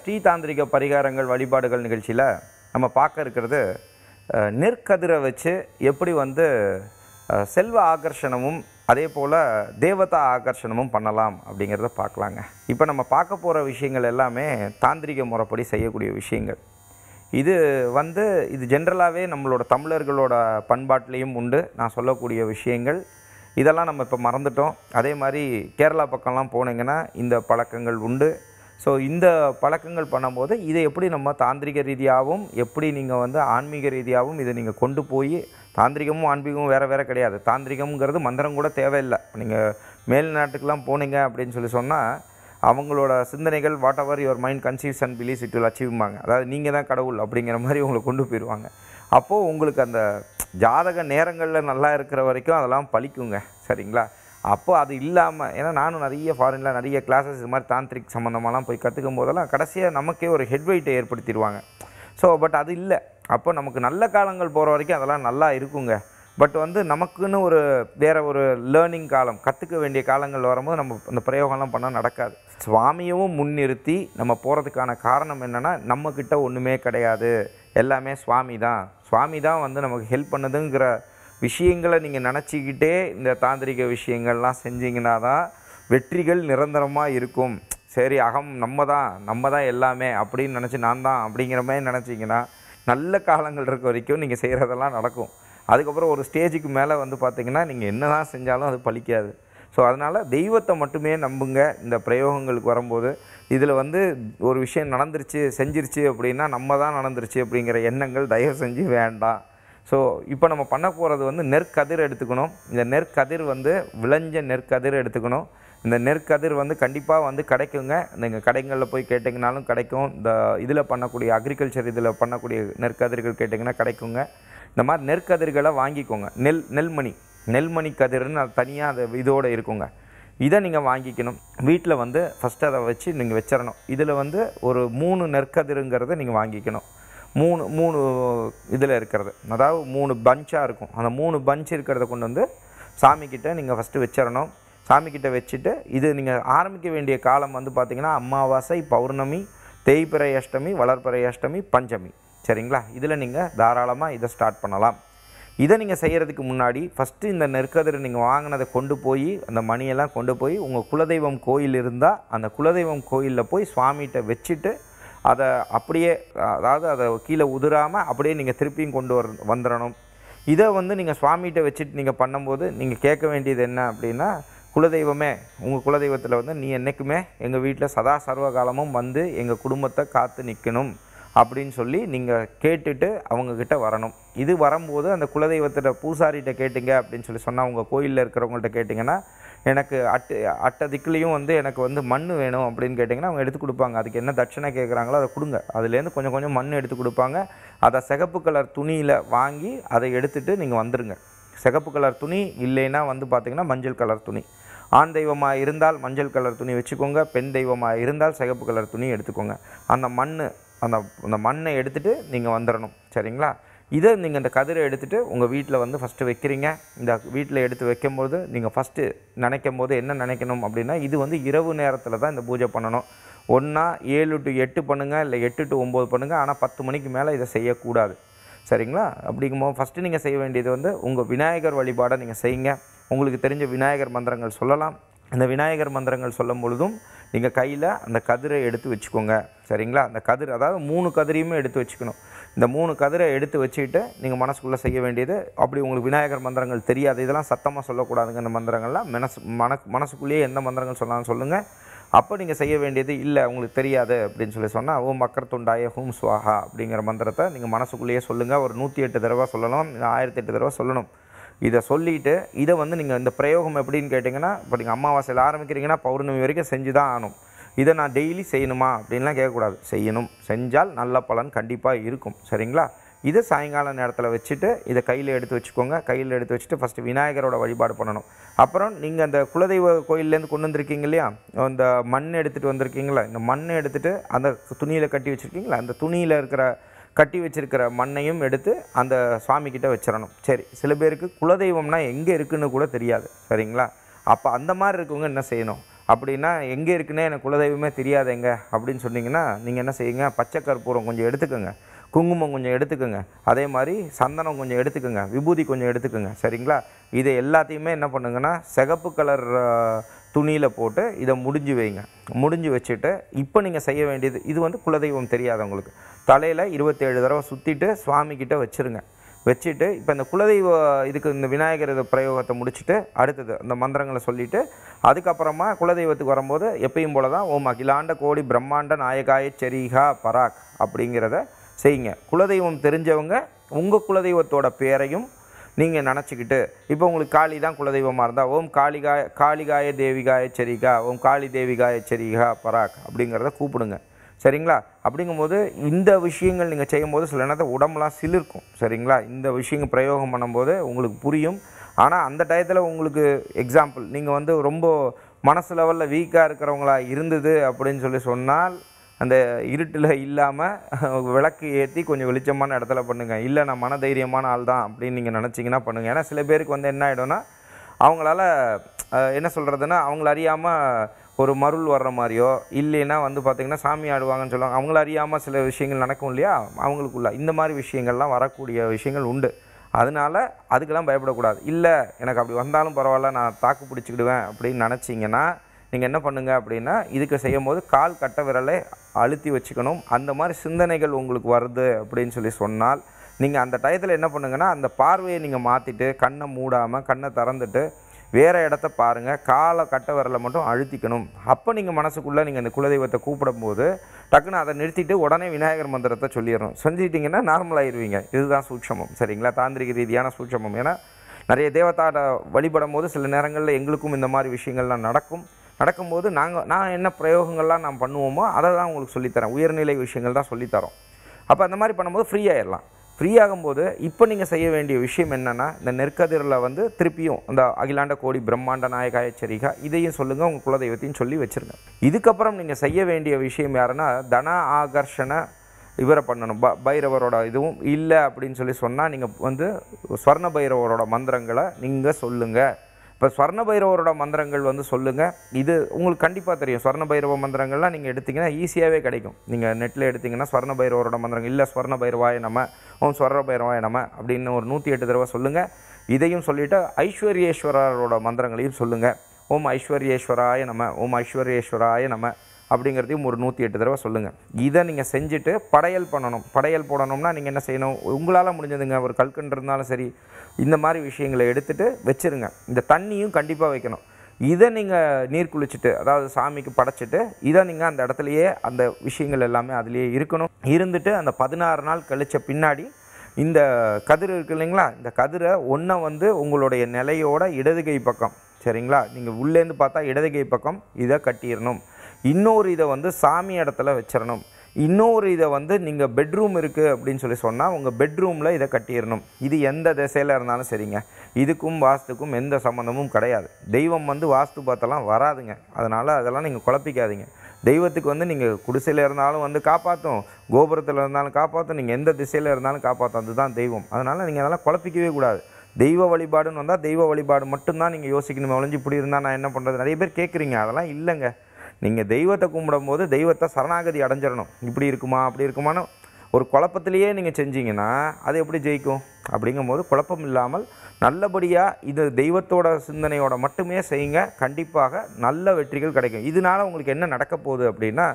ஸ்ரீதாந்திரிக பரிகாரங்கள் வழிபாடுகள் நிகழ்ச்சியில் நம்ம பார்க்க இருக்கிறது நெற்கதிரை வச்சு எப்படி வந்து செல்வ ஆகர்ஷணமும் அதே போல் தேவதா ஆகர்ஷணமும் பண்ணலாம் அப்படிங்கிறத பார்க்கலாங்க இப்போ நம்ம பார்க்க போகிற விஷயங்கள் எல்லாமே தாந்திரிக முறைப்படி செய்யக்கூடிய விஷயங்கள் இது வந்து இது ஜென்ரலாகவே நம்மளோட தமிழர்களோட பண்பாட்டிலையும் உண்டு நான் சொல்லக்கூடிய விஷயங்கள் இதெல்லாம் நம்ம இப்போ மறந்துட்டோம் அதே மாதிரி கேரளா பக்கம்லாம் போனீங்கன்னா இந்த பழக்கங்கள் உண்டு ஸோ இந்த பழக்கங்கள் பண்ணும்போது இதை எப்படி நம்ம தாந்திரிக ரீதியாகவும் எப்படி நீங்கள் வந்து ஆன்மீக ரீதியாகவும் இதை நீங்கள் கொண்டு போய் தாந்திரிகமும் ஆன்மீகமும் வேறு வேறு கிடையாது தாந்திரிகம்ங்கிறது மந்திரம் கூட தேவையில்லை நீங்கள் மேல் நாட்டுக்கெலாம் போனீங்க அப்படின்னு சொல்லி சொன்னால் அவங்களோட சிந்தனைகள் whatever your mind conceives and believes it will அச்சீவ்வாங்க அதாவது நீங்கள் தான் கடவுள் அப்படிங்கிற மாதிரி உங்களை கொண்டு போயிடுவாங்க அப்போது உங்களுக்கு அந்த ஜாதக நேரங்களில் நல்லா இருக்கிற வரைக்கும் அதெல்லாம் பழிக்குங்க சரிங்களா அப்போது அது இல்லாமல் ஏன்னா நானும் நிறைய ஃபாரினில் நிறைய கிளாஸஸ் இது மாதிரி தாந்திரிக் சம்மந்தமாலாம் போய் கற்றுக்கும் போதெல்லாம் கடைசியாக நமக்கே ஒரு ஹெட்வெயிட்டை ஏற்படுத்திடுவாங்க ஸோ பட் அது இல்லை அப்போ நமக்கு நல்ல காலங்கள் போகிற வரைக்கும் அதெல்லாம் நல்லா இருக்குங்க பட் வந்து நமக்குன்னு ஒரு வேறு ஒரு லேர்னிங் காலம் கற்றுக்க வேண்டிய காலங்கள் வரும்போது நம்ம அந்த பிரயோகம்லாம் பண்ணால் நடக்காது சுவாமியவும் முன்னிறுத்தி நம்ம போகிறதுக்கான காரணம் என்னென்னா நம்மக்கிட்ட ஒன்றுமே கிடையாது எல்லாமே சுவாமி தான் சுவாமி தான் வந்து நமக்கு ஹெல்ப் பண்ணுதுங்கிற விஷயங்களை நீங்கள் நினச்சிக்கிட்டே இந்த தாந்திரிக விஷயங்கள்லாம் செஞ்சிங்கன்னா தான் வெற்றிகள் நிரந்தரமாக இருக்கும் சரி அகம் நம்ம தான் நம்ம தான் எல்லாமே அப்படின்னு நினச்சி நான் தான் அப்படிங்கிற மாதிரி நினச்சிங்கன்னா நல்ல காலங்கள் இருக்க வரைக்கும் நீங்கள் செய்கிறதெல்லாம் நடக்கும் அதுக்கப்புறம் ஒரு ஸ்டேஜுக்கு மேலே வந்து பார்த்திங்கன்னா நீங்கள் என்ன தான் செஞ்சாலும் அது பழிக்காது ஸோ அதனால் தெய்வத்தை மட்டுமே நம்புங்க இந்த பிரயோகங்களுக்கு வரும்போது இதில் வந்து ஒரு விஷயம் நடந்துருச்சு செஞ்சிருச்சு அப்படின்னா நம்ம தான் நடந்துருச்சு அப்படிங்கிற எண்ணங்கள் தயவு செஞ்சு வேண்டாம் ஸோ இப்போ நம்ம பண்ண போகிறது வந்து நெற்கதிர் எடுத்துக்கணும் இந்த நெற்கதிர் வந்து விளைஞ்ச நெற்கதிர் எடுத்துக்கணும் இந்த நெற்கதிர் வந்து கண்டிப்பாக வந்து கிடைக்குங்க நீங்கள் கடைங்களில் போய் கேட்டிங்கனாலும் கிடைக்கும் இந்த இதில் பண்ணக்கூடிய அக்ரிகல்ச்சர் இதில் பண்ணக்கூடிய நெற்கதிர்கள் கேட்டிங்கன்னா கிடைக்குங்க இந்த மாதிரி நெற்கதிர்களை வாங்கிக்கோங்க நெல் நெல்மணி நெல்மணி கதிர்னு அது தனியாக அது இதோடு இருக்குங்க இதை நீங்கள் வாங்கிக்கணும் வீட்டில் வந்து ஃபஸ்ட்டு அதை வச்சு நீங்கள் வச்சிடணும் இதில் வந்து ஒரு மூணு நெற்கதிருங்கிறத நீங்கள் வாங்கிக்கணும் மூணு மூணு இதில் இருக்கிறது அதாவது மூணு பஞ்சாக இருக்கும் அந்த மூணு பஞ்ச் இருக்கிறத கொண்டு வந்து சாமிக்கிட்ட நீங்கள் ஃபஸ்ட்டு வச்சிடணும் சாமிக்கிட்ட வச்சுட்டு இது நீங்கள் ஆரம்பிக்க வேண்டிய காலம் வந்து பார்த்திங்கன்னா அமாவாசை பௌர்ணமி தேய்பிறை அஷ்டமி வளர்ப்பிறை அஷ்டமி பஞ்சமி சரிங்களா இதில் நீங்கள் தாராளமாக இதை ஸ்டார்ட் பண்ணலாம் இதை நீங்கள் செய்கிறதுக்கு முன்னாடி ஃபஸ்ட்டு இந்த நெற்கதிரை நீங்கள் வாங்கினதை கொண்டு போய் அந்த மணியெல்லாம் கொண்டு போய் உங்கள் குலதெய்வம் கோயில் இருந்தால் அந்த குலதெய்வம் கோயிலில் போய் சுவாமிகிட்ட வச்சுட்டு அதை அப்படியே அதாவது அதை கீழே உதிராமல் அப்படியே நீங்கள் திருப்பியும் கொண்டு வர வந்துடணும் இதை வந்து நீங்கள் சுவாமிகிட்ட வச்சுட்டு நீங்கள் பண்ணும்போது நீங்கள் கேட்க வேண்டியது என்ன அப்படின்னா குலதெய்வமே உங்கள் குலதெய்வத்தில் வந்து நீ என்றைக்குமே எங்கள் வீட்டில் சதா சர்வ காலமும் வந்து எங்கள் குடும்பத்தை காத்து நிற்கணும் அப்படின்னு சொல்லி நீங்கள் கேட்டுட்டு அவங்கக்கிட்ட வரணும் இது வரும்போது அந்த குலதெய்வத்திட்ட பூசாரிகிட்ட கேட்டுங்க அப்படின்னு சொல்லி சொன்னால் உங்கள் கோயிலில் இருக்கிறவங்கள்ட்ட கேட்டிங்கன்னா எனக்கு அட்டு அட்டை திக்குலேயும் வந்து எனக்கு வந்து மண் வேணும் அப்படின்னு கேட்டிங்கன்னா அவங்க எடுத்து கொடுப்பாங்க அதுக்கு என்ன தட்சணை கேட்குறாங்களோ அதை கொடுங்க அதுலேருந்து கொஞ்சம் கொஞ்சம் மண் எடுத்து கொடுப்பாங்க அதை சிகப்பு கலர் துணியில் வாங்கி அதை எடுத்துகிட்டு நீங்கள் வந்துடுங்க சிகப்பு கலர் துணி இல்லைன்னா வந்து பார்த்திங்கன்னா மஞ்சள் கலர் துணி ஆண் தெய்வமாக இருந்தால் மஞ்சள் கலர் துணி வச்சுக்கோங்க பெண் தெய்வமாக இருந்தால் சிகப்பு கலர் துணி எடுத்துக்கோங்க அந்த மண் அந்த அந்த மண்ணை எடுத்துகிட்டு நீங்கள் வந்துடணும் சரிங்களா இதை நீங்கள் இந்த கதிரை எடுத்துகிட்டு உங்கள் வீட்டில் வந்து ஃபஸ்ட்டு வைக்கிறீங்க இந்த வீட்டில் எடுத்து வைக்கும்போது நீங்கள் ஃபஸ்ட்டு நினைக்கும் போது என்ன நினைக்கணும் அப்படின்னா இது வந்து இரவு நேரத்தில் தான் இந்த பூஜை பண்ணணும் ஒன்றா ஏழு டு எட்டு பண்ணுங்கள் இல்லை எட்டு டு ஒம்பது பண்ணுங்கள் ஆனால் பத்து மணிக்கு மேலே இதை செய்யக்கூடாது சரிங்களா அப்படிங்கும்போது ஃபஸ்ட்டு நீங்கள் செய்ய வேண்டியது வந்து உங்கள் விநாயகர் வழிபாடை நீங்கள் செய்யுங்க உங்களுக்கு தெரிஞ்ச விநாயகர் மந்திரங்கள் சொல்லலாம் அந்த விநாயகர் மந்திரங்கள் சொல்லும் பொழுதும் நீங்கள் கையில் அந்த கதிரை எடுத்து வச்சுக்கோங்க சரிங்களா அந்த கதிர் அதாவது மூணு கதிரையுமே எடுத்து வச்சுக்கணும் இந்த மூணு கதிரை எடுத்து வச்சுக்கிட்டு நீங்கள் மனசுக்குள்ளே செய்ய வேண்டியது அப்படி உங்களுக்கு விநாயகர் மந்திரங்கள் தெரியாது இதெல்லாம் சத்தமாக சொல்லக்கூடாதுங்க இந்த மந்திரங்கள்லாம் மனசு மன மனசுக்குள்ளேயே எந்த மந்திரங்கள் சொன்னாலும் சொல்லுங்கள் அப்போ நீங்கள் செய்ய வேண்டியது இல்லை உங்களுக்கு தெரியாது அப்படின்னு சொல்லி சொன்னால் ஓம் மக்கர் தொண்டாய ஹூம் சுவாஹா அப்படிங்கிற மந்திரத்தை நீங்கள் மனசுக்குள்ளேயே சொல்லுங்கள் ஒரு நூற்றி எட்டு தடவை சொல்லணும் ஆயிரத்தி எட்டு தடவை சொல்லணும் இதை சொல்லிவிட்டு இதை வந்து நீங்கள் இந்த பிரயோகம் எப்படின்னு கேட்டிங்கன்னா இப்போ நீங்கள் அமாவாசையில் ஆரம்பிக்கிறீங்கன்னா பௌர்ணமி வரைக்கும் செஞ்சு தான் ஆகணும் இதை நான் டெய்லி செய்யணுமா அப்படின்லாம் கேட்கக்கூடாது செய்யணும் செஞ்சால் நல்ல பலன் கண்டிப்பாக இருக்கும் சரிங்களா இதை சாயங்கால நேரத்தில் வச்சுட்டு இதை கையில் எடுத்து வச்சுக்கோங்க கையில் எடுத்து வச்சுட்டு ஃபஸ்ட்டு விநாயகரோட வழிபாடு பண்ணணும் அப்புறம் நீங்கள் அந்த குலதெய்வ கோயிலேருந்து கொண்டு வந்திருக்கீங்க இல்லையா அந்த மண் எடுத்துகிட்டு வந்திருக்கீங்களா இந்த மண் எடுத்துகிட்டு அந்த துணியில் கட்டி வச்சுருக்கீங்களா அந்த துணியில் இருக்கிற கட்டி வச்சிருக்கிற மண்ணையும் எடுத்து அந்த சுவாமிக்கிட்ட வச்சிடணும் சரி சில பேருக்கு குலதெய்வம்னா எங்கே இருக்குன்னு கூட தெரியாது சரிங்களா அப்போ அந்த மாதிரி இருக்கவங்க என்ன செய்யணும் அப்படின்னா எங்கே இருக்குன்னே எனக்கு குலதெய்வமே தெரியாதேங்க அப்படின்னு சொன்னிங்கன்னா நீங்கள் என்ன செய்யுங்க பச்சை கற்பூரம் கொஞ்சம் எடுத்துக்கோங்க குங்குமம் கொஞ்சம் எடுத்துக்கோங்க அதே மாதிரி சந்தனம் கொஞ்சம் எடுத்துக்கோங்க விபூதி கொஞ்சம் எடுத்துக்கோங்க சரிங்களா இதை எல்லாத்தையுமே என்ன பண்ணுங்கன்னா சிகப்பு கலர் துணியில் போட்டு இதை முடிஞ்சு வைங்க முடிஞ்சு வச்சுட்டு இப்போ நீங்கள் செய்ய வேண்டியது இது வந்து குலதெய்வம் தெரியாதவங்களுக்கு தலையில் இருபத்தேழு தடவை சுற்றிட்டு சுவாமிக்கிட்ட வச்சுருங்க வச்சுட்டு இப்போ இந்த குலதெய்வ இதுக்கு இந்த விநாயகர் இது பிரயோகத்தை முடிச்சுட்டு அடுத்தது அந்த மந்திரங்களை சொல்லிவிட்டு அதுக்கப்புறமா குலதெய்வத்துக்கு வரும்போது எப்பயும் போல தான் ஓம் அகிலாண்ட கோடி பிரம்மாண்ட நாயகாய செரிகா பராக் அப்படிங்கிறத செய்யுங்க குலதெய்வம் தெரிஞ்சவங்க உங்கள் குலதெய்வத்தோட பேரையும் நீங்கள் நினச்சிக்கிட்டு இப்போ உங்களுக்கு காளி தான் குலதெய்வமாக இருந்தால் ஓம் காளிகாய காளிகாய தேவிகாய சரிகா ஓம் காளி தேவிகாய சரிகா பராக் அப்படிங்கிறத கூப்பிடுங்க சரிங்களா அப்படிங்கும்போது இந்த விஷயங்கள் நீங்கள் செய்யும்போது சில நேரத்தை உடம்புலாம் சிலிருக்கும் சரிங்களா இந்த விஷயங்கள் பிரயோகம் பண்ணும்போது உங்களுக்கு புரியும் ஆனால் அந்த டயத்தில் உங்களுக்கு எக்ஸாம்பிள் நீங்கள் வந்து ரொம்ப மனசு லெவலில் வீக்காக இருக்கிறவங்களா இருந்தது அப்படின்னு சொல்லி சொன்னால் அந்த இருட்டில் இல்லாமல் விளக்கு ஏற்றி கொஞ்சம் வெளிச்சமான இடத்துல பண்ணுங்கள் இல்லை நான் மனதைரியமான ஆள் தான் அப்படின்னு நீங்கள் நினச்சிங்கன்னா பண்ணுங்கள் ஏன்னா சில பேருக்கு வந்து என்ன ஆகிடும்னா அவங்களால என்ன சொல்கிறதுன்னா அவங்கள அறியாமல் ஒரு மருள் வர்ற மாதிரியோ இல்லைன்னா வந்து பார்த்திங்கன்னா சாமி ஆடுவாங்கன்னு சொல்லுவாங்க அவங்கள அறியாமல் சில விஷயங்கள் நடக்கும் இல்லையா அவங்களுக்குள்ள இந்த மாதிரி விஷயங்கள்லாம் வரக்கூடிய விஷயங்கள் உண்டு அதனால் அதுக்கெல்லாம் பயப்படக்கூடாது இல்லை எனக்கு அப்படி வந்தாலும் பரவாயில்ல நான் தாக்கு பிடிச்சிக்கிடுவேன் அப்படின்னு நினச்சிங்கன்னா நீங்கள் என்ன பண்ணுங்கள் அப்படின்னா இதுக்கு செய்யும் போது கால் கட்ட விரலை அழுத்தி வச்சுக்கணும் அந்த மாதிரி சிந்தனைகள் உங்களுக்கு வருது அப்படின்னு சொல்லி சொன்னால் நீங்கள் அந்த டயத்தில் என்ன பண்ணுங்கன்னா அந்த பார்வையை நீங்கள் மாற்றிட்டு கண்ணை மூடாமல் கண்ணை திறந்துட்டு வேறு இடத்த பாருங்கள் காலை கட்ட விரலை மட்டும் அழுத்திக்கணும் அப்போ நீங்கள் மனசுக்குள்ளே நீங்கள் அந்த குலதெய்வத்தை கூப்பிடும்போது டக்குன்னு அதை நிறுத்திட்டு உடனே விநாயகர் மந்திரத்தை சொல்லிடணும் செஞ்சுக்கிட்டிங்கன்னா நார்மலாகிடுவீங்க இதுதான் சூட்சமம் சரிங்களா தாந்திரிக ரீதியான சூட்சமம் ஏன்னா நிறைய தேவத்தாட வழிபடும் போது சில நேரங்களில் எங்களுக்கும் இந்த மாதிரி விஷயங்கள்லாம் நடக்கும் நடக்கும்போது நாங்கள் நான் என்ன பிரயோகங்கள்லாம் நான் பண்ணுவோமோ அதை தான் உங்களுக்கு சொல்லித்தரேன் உயர்நிலை விஷயங்கள் தான் சொல்லித்தரோம் அப்போ அந்த மாதிரி பண்ணும்போது ஃப்ரீயாகிடலாம் ஃப்ரீ ஆகும்போது இப்போ நீங்கள் செய்ய வேண்டிய விஷயம் என்னென்னா இந்த நெற்கதிரில் வந்து திருப்பியும் அந்த அகிலாண்ட கோடி பிரம்மாண்ட நாயகாய சரிகா இதையும் சொல்லுங்கள் உங்கள் குலதெய்வத்தையும் சொல்லி வச்சுருங்க இதுக்கப்புறம் நீங்கள் செய்ய வேண்டிய விஷயம் யாருன்னா தன ஆகர்ஷண இவரை பண்ணணும் ப பைரவரோட இதுவும் இல்லை அப்படின்னு சொல்லி சொன்னால் நீங்கள் வந்து ஸ்வர்ண பைரவரோட மந்திரங்களை நீங்கள் சொல்லுங்கள் இப்போ ஸ்வர்ண பைரவரோட மந்திரங்கள் வந்து சொல்லுங்கள் இது உங்களுக்கு கண்டிப்பாக தெரியும் ஸ்வர்ண பைரவ மந்திரங்கள்லாம் நீங்கள் எடுத்திங்கன்னா ஈஸியாகவே கிடைக்கும் நீங்கள் நெட்டில் எடுத்திங்கன்னா ஸ்வர்ண பைரவரோட மந்திரங்கள் இல்லை ஸ்வர்ண பைரவாய நம்ம ஓம் ஸ்வர்ண பைரவாய நம்ம அப்படின்னு ஒரு நூற்றி எட்டு தடவை சொல்லுங்கள் இதையும் சொல்லிவிட்டு ஐஸ்வர்யேஸ்வரரோட மந்திரங்களையும் சொல்லுங்கள் ஓம் ஐஸ்வர்யேஸ்வராய நம்ம ஓம் ஐஸ்வர்யேஸ்வராய நம்ம அப்படிங்கிறதையும் ஒரு நூற்றி எட்டு தடவை சொல்லுங்கள் இதை நீங்கள் செஞ்சுட்டு படையல் பண்ணணும் படையல் போடணும்னா நீங்கள் என்ன செய்யணும் உங்களால் முடிஞ்சதுங்க ஒரு கல்கண்டு இருந்தாலும் சரி இந்த மாதிரி விஷயங்களை எடுத்துகிட்டு வச்சுருங்க இந்த தண்ணியும் கண்டிப்பாக வைக்கணும் இதை நீங்கள் நீர் குளிச்சுட்டு அதாவது சாமிக்கு படைச்சிட்டு இதை நீங்கள் அந்த இடத்துலையே அந்த விஷயங்கள் எல்லாமே அதுலேயே இருக்கணும் இருந்துட்டு அந்த பதினாறு நாள் கழித்த பின்னாடி இந்த கதிர் இருக்கு இல்லைங்களா இந்த கதிரை ஒன்றை வந்து உங்களுடைய நிலையோட இடதுகை பக்கம் சரிங்களா நீங்கள் உள்ளேருந்து பார்த்தா இடதுகை பக்கம் இதை கட்டிடணும் இன்னொரு இதை வந்து சாமி இடத்துல வச்சிடணும் இன்னொரு இதை வந்து நீங்கள் பெட்ரூம் இருக்குது அப்படின்னு சொல்லி சொன்னால் உங்கள் பெட்ரூமில் இதை கட்டிடணும் இது எந்த திசையில் இருந்தாலும் சரிங்க இதுக்கும் வாஸ்துக்கும் எந்த சம்மந்தமும் கிடையாது தெய்வம் வந்து வாஸ்து பார்த்தெல்லாம் வராதுங்க அதனால் அதெல்லாம் நீங்கள் குழப்பிக்காதீங்க தெய்வத்துக்கு வந்து நீங்கள் குடிசையில் இருந்தாலும் வந்து காப்பாற்றும் கோபுரத்தில் இருந்தாலும் காப்பாற்றும் நீங்கள் எந்த திசையில் இருந்தாலும் காப்பாற்றும் அதுதான் தெய்வம் அதனால் நீங்கள் அதெல்லாம் குழப்பிக்கவே கூடாது தெய்வ வழிபாடுன்னு வந்தால் தெய்வ வழிபாடு மட்டும்தான் நீங்கள் யோசிக்கணுமே ஒழிஞ்சு இப்படி இருந்தால் நான் என்ன பண்ணுறது நிறைய பேர் கேட்குறீங்க அதெல்லாம் இல்லைங்க நீங்கள் தெய்வத்தை கும்பிடும்போது தெய்வத்தை சரணாகதி அடைஞ்சிடணும் இப்படி இருக்குமா அப்படி இருக்குமான்னு ஒரு குழப்பத்திலேயே நீங்கள் செஞ்சீங்கன்னா அது எப்படி ஜெயிக்கும் அப்படிங்கும்போது குழப்பம் இல்லாமல் நல்லபடியாக இது தெய்வத்தோட சிந்தனையோட மட்டுமே செய்யுங்க கண்டிப்பாக நல்ல வெற்றிகள் கிடைக்கும் இதனால் உங்களுக்கு என்ன நடக்க போகுது அப்படின்னா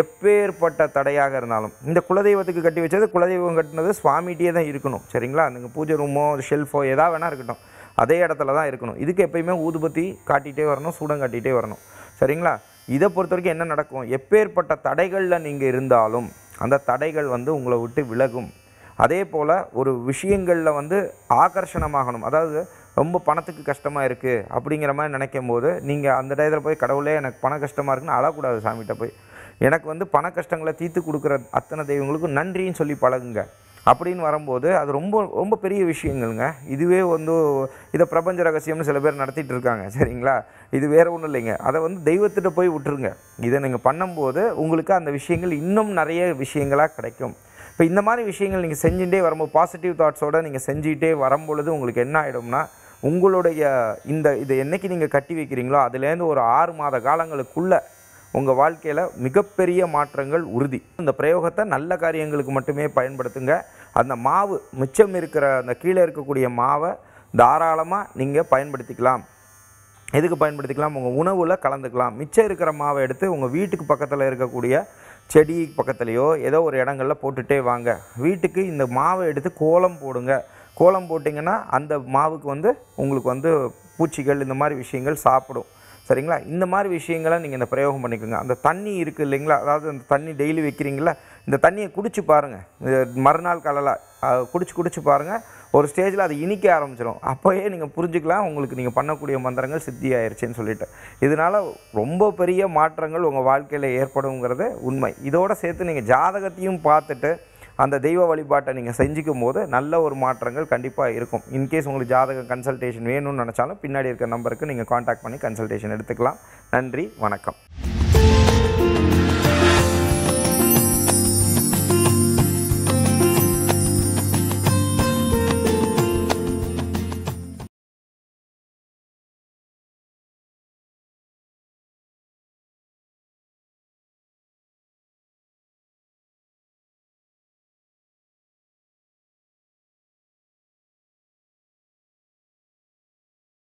எப்பேற்பட்ட தடையாக இருந்தாலும் இந்த குலதெய்வத்துக்கு கட்டி வச்சது குலதெய்வம் கட்டினது சுவாமிகிட்டே தான் இருக்கணும் சரிங்களா நீங்கள் பூஜை ரூமோ ஷெல்ஃபோ எதா வேணால் இருக்கட்டும் அதே இடத்துல தான் இருக்கணும் இதுக்கு எப்பயுமே ஊதுபத்தி காட்டிகிட்டே வரணும் சூடம் காட்டிகிட்டே வரணும் சரிங்களா இதை பொறுத்த வரைக்கும் என்ன நடக்கும் எப்பேற்பட்ட தடைகளில் நீங்கள் இருந்தாலும் அந்த தடைகள் வந்து உங்களை விட்டு விலகும் அதே போல் ஒரு விஷயங்களில் வந்து ஆகர்ஷணமாகணும் அதாவது ரொம்ப பணத்துக்கு கஷ்டமாக இருக்குது அப்படிங்கிற மாதிரி நினைக்கும் போது நீங்கள் அந்த டயத்தில் போய் கடவுளே எனக்கு பண கஷ்டமாக இருக்குன்னு அழக்கூடாது சாமிகிட்ட போய் எனக்கு வந்து பண கஷ்டங்களை தீர்த்து கொடுக்குற அத்தனை தெய்வங்களுக்கும் நன்றின்னு சொல்லி பழகுங்க அப்படின்னு வரும்போது அது ரொம்ப ரொம்ப பெரிய விஷயங்கள்ங்க இதுவே வந்து இதை பிரபஞ்ச ரகசியம்னு சில பேர் நடத்திட்டு இருக்காங்க சரிங்களா இது வேறு ஒன்றும் இல்லைங்க அதை வந்து தெய்வத்திட்ட போய் விட்டுருங்க இதை நீங்கள் பண்ணும்போது உங்களுக்கு அந்த விஷயங்கள் இன்னும் நிறைய விஷயங்களாக கிடைக்கும் இப்போ இந்த மாதிரி விஷயங்கள் நீங்கள் செஞ்சுட்டே வரும்போது பாசிட்டிவ் தாட்ஸோடு நீங்கள் செஞ்சுக்கிட்டே வரும்பொழுது உங்களுக்கு என்ன ஆகிடும்னா உங்களுடைய இந்த இதை என்றைக்கு நீங்கள் கட்டி வைக்கிறீங்களோ அதுலேருந்து ஒரு ஆறு மாத காலங்களுக்குள்ளே உங்கள் வாழ்க்கையில் மிகப்பெரிய மாற்றங்கள் உறுதி இந்த பிரயோகத்தை நல்ல காரியங்களுக்கு மட்டுமே பயன்படுத்துங்க அந்த மாவு மிச்சம் இருக்கிற அந்த கீழே இருக்கக்கூடிய மாவை தாராளமாக நீங்கள் பயன்படுத்திக்கலாம் எதுக்கு பயன்படுத்திக்கலாம் உங்கள் உணவில் கலந்துக்கலாம் மிச்சம் இருக்கிற மாவை எடுத்து உங்கள் வீட்டுக்கு பக்கத்தில் இருக்கக்கூடிய செடி பக்கத்துலேயோ ஏதோ ஒரு இடங்களில் போட்டுகிட்டே வாங்க வீட்டுக்கு இந்த மாவை எடுத்து கோலம் போடுங்க கோலம் போட்டிங்கன்னா அந்த மாவுக்கு வந்து உங்களுக்கு வந்து பூச்சிகள் இந்த மாதிரி விஷயங்கள் சாப்பிடும் சரிங்களா இந்த மாதிரி விஷயங்களை நீங்கள் இந்த பிரயோகம் பண்ணிக்கோங்க அந்த தண்ணி இருக்குது இல்லைங்களா அதாவது அந்த தண்ணி டெய்லி வைக்கிறீங்களா இந்த தண்ணியை குடிச்சு பாருங்கள் மறுநாள் காலையில் குடிச்சு குடிச்சு பாருங்கள் ஒரு ஸ்டேஜில் அது இனிக்க ஆரம்பிச்சிடும் அப்போயே நீங்கள் புரிஞ்சுக்கலாம் உங்களுக்கு நீங்கள் பண்ணக்கூடிய மந்திரங்கள் சித்தி ஆயிடுச்சுன்னு சொல்லிட்டு இதனால் ரொம்ப பெரிய மாற்றங்கள் உங்கள் வாழ்க்கையில் ஏற்படுங்கிறது உண்மை இதோடு சேர்த்து நீங்கள் ஜாதகத்தையும் பார்த்துட்டு அந்த தெய்வ வழிபாட்டை நீங்கள் செஞ்சுக்கும் போது நல்ல ஒரு மாற்றங்கள் கண்டிப்பாக இருக்கும் இன்கேஸ் உங்களுக்கு ஜாதக கன்சல்டேஷன் வேணும்னு நினச்சாலும் பின்னாடி இருக்கிற நம்பருக்கு நீங்கள் காண்டாக்ட் பண்ணி கன்சல்டேஷன் எடுத்துக்கலாம் நன்றி வணக்கம்